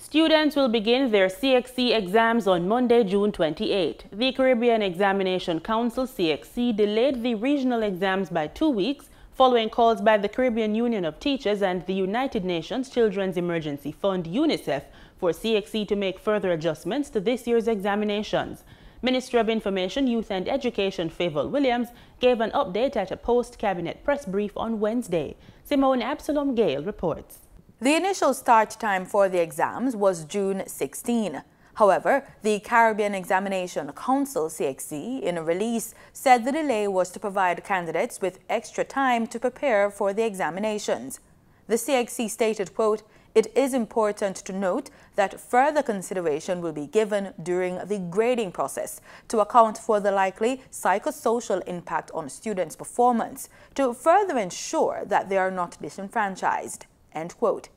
Students will begin their CXC exams on Monday, June 28. The Caribbean Examination Council, CXC, delayed the regional exams by two weeks following calls by the Caribbean Union of Teachers and the United Nations Children's Emergency Fund, UNICEF, for CXC to make further adjustments to this year's examinations. Minister of Information, Youth and Education Favel Williams gave an update at a post-cabinet press brief on Wednesday. Simone Absalom Gale reports. The initial start time for the exams was June 16. However, the Caribbean Examination Council CXC in a release said the delay was to provide candidates with extra time to prepare for the examinations. The CXC stated, quote, it is important to note that further consideration will be given during the grading process to account for the likely psychosocial impact on students' performance to further ensure that they are not disenfranchised. End quote.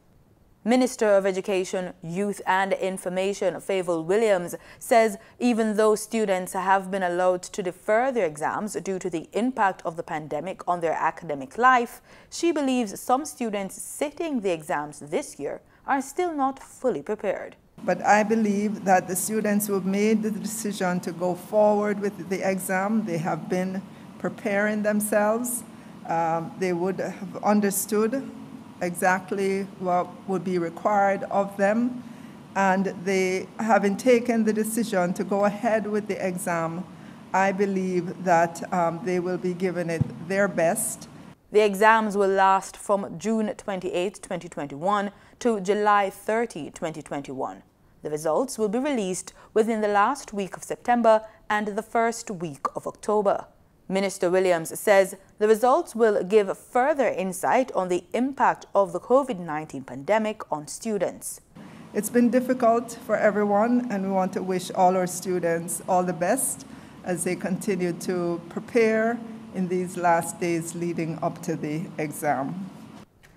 Minister of Education, Youth and Information Favel Williams says even though students have been allowed to defer their exams due to the impact of the pandemic on their academic life, she believes some students sitting the exams this year are still not fully prepared. But I believe that the students who have made the decision to go forward with the exam, they have been preparing themselves. Um, they would have understood exactly what would be required of them. And they, having taken the decision to go ahead with the exam, I believe that um, they will be given it their best. The exams will last from June 28, 2021 to July 30, 2021. The results will be released within the last week of September and the first week of October. Minister Williams says the results will give further insight on the impact of the COVID-19 pandemic on students. It's been difficult for everyone, and we want to wish all our students all the best as they continue to prepare in these last days leading up to the exam.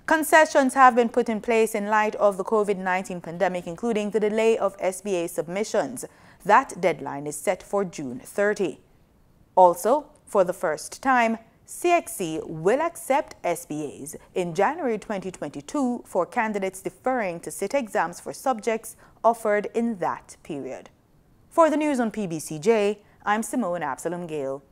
Concessions have been put in place in light of the COVID-19 pandemic, including the delay of SBA submissions. That deadline is set for June 30. Also, for the first time, CXC will accept SBAs in January 2022 for candidates deferring to sit exams for subjects offered in that period. For the news on PBCJ, I'm Simone Absalom Gale.